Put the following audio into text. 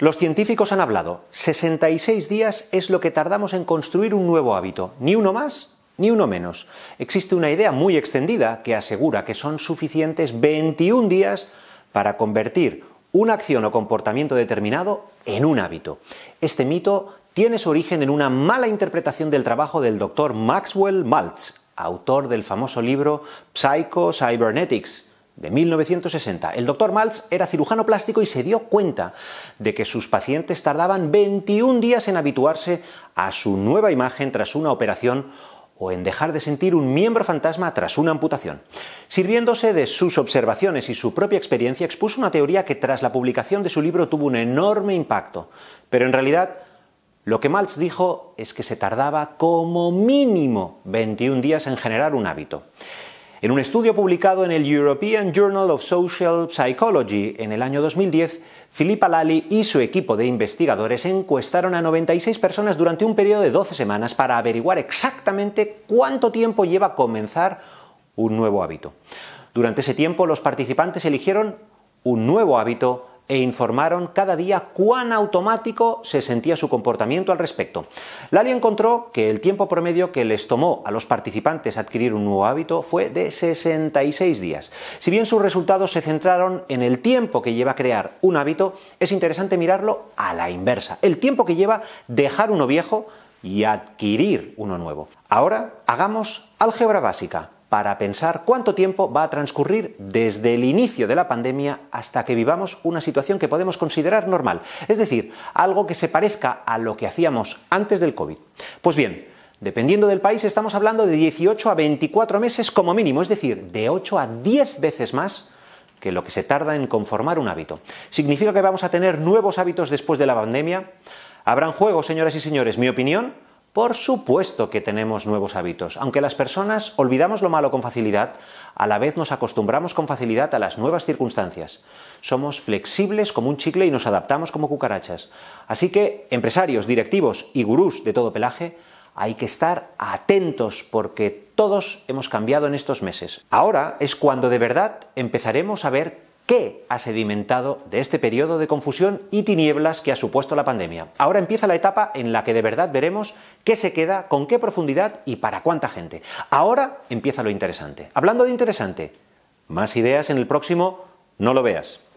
Los científicos han hablado, 66 días es lo que tardamos en construir un nuevo hábito, ni uno más ni uno menos. Existe una idea muy extendida que asegura que son suficientes 21 días para convertir una acción o comportamiento determinado en un hábito. Este mito tiene su origen en una mala interpretación del trabajo del doctor Maxwell Maltz, autor del famoso libro Psycho Cybernetics, de 1960. El doctor Maltz era cirujano plástico y se dio cuenta de que sus pacientes tardaban 21 días en habituarse a su nueva imagen tras una operación o en dejar de sentir un miembro fantasma tras una amputación. Sirviéndose de sus observaciones y su propia experiencia, expuso una teoría que tras la publicación de su libro tuvo un enorme impacto. Pero en realidad, lo que Maltz dijo es que se tardaba como mínimo 21 días en generar un hábito. En un estudio publicado en el European Journal of Social Psychology en el año 2010, Philippa Lally y su equipo de investigadores encuestaron a 96 personas durante un periodo de 12 semanas para averiguar exactamente cuánto tiempo lleva comenzar un nuevo hábito. Durante ese tiempo, los participantes eligieron un nuevo hábito e informaron cada día cuán automático se sentía su comportamiento al respecto. Lali encontró que el tiempo promedio que les tomó a los participantes adquirir un nuevo hábito fue de 66 días. Si bien sus resultados se centraron en el tiempo que lleva crear un hábito, es interesante mirarlo a la inversa, el tiempo que lleva dejar uno viejo y adquirir uno nuevo. Ahora hagamos álgebra básica para pensar cuánto tiempo va a transcurrir desde el inicio de la pandemia hasta que vivamos una situación que podemos considerar normal, es decir, algo que se parezca a lo que hacíamos antes del COVID. Pues bien, Dependiendo del país, estamos hablando de 18 a 24 meses como mínimo, es decir, de 8 a 10 veces más que lo que se tarda en conformar un hábito. ¿Significa que vamos a tener nuevos hábitos después de la pandemia? ¿Habrán juegos, señoras y señores? Mi opinión, por supuesto que tenemos nuevos hábitos. Aunque las personas olvidamos lo malo con facilidad, a la vez nos acostumbramos con facilidad a las nuevas circunstancias. Somos flexibles como un chicle y nos adaptamos como cucarachas. Así que, empresarios, directivos y gurús de todo pelaje, hay que estar atentos porque todos hemos cambiado en estos meses. Ahora es cuando de verdad empezaremos a ver qué ha sedimentado de este periodo de confusión y tinieblas que ha supuesto la pandemia. Ahora empieza la etapa en la que de verdad veremos qué se queda, con qué profundidad y para cuánta gente. Ahora empieza lo interesante. Hablando de interesante, más ideas en el próximo, no lo veas.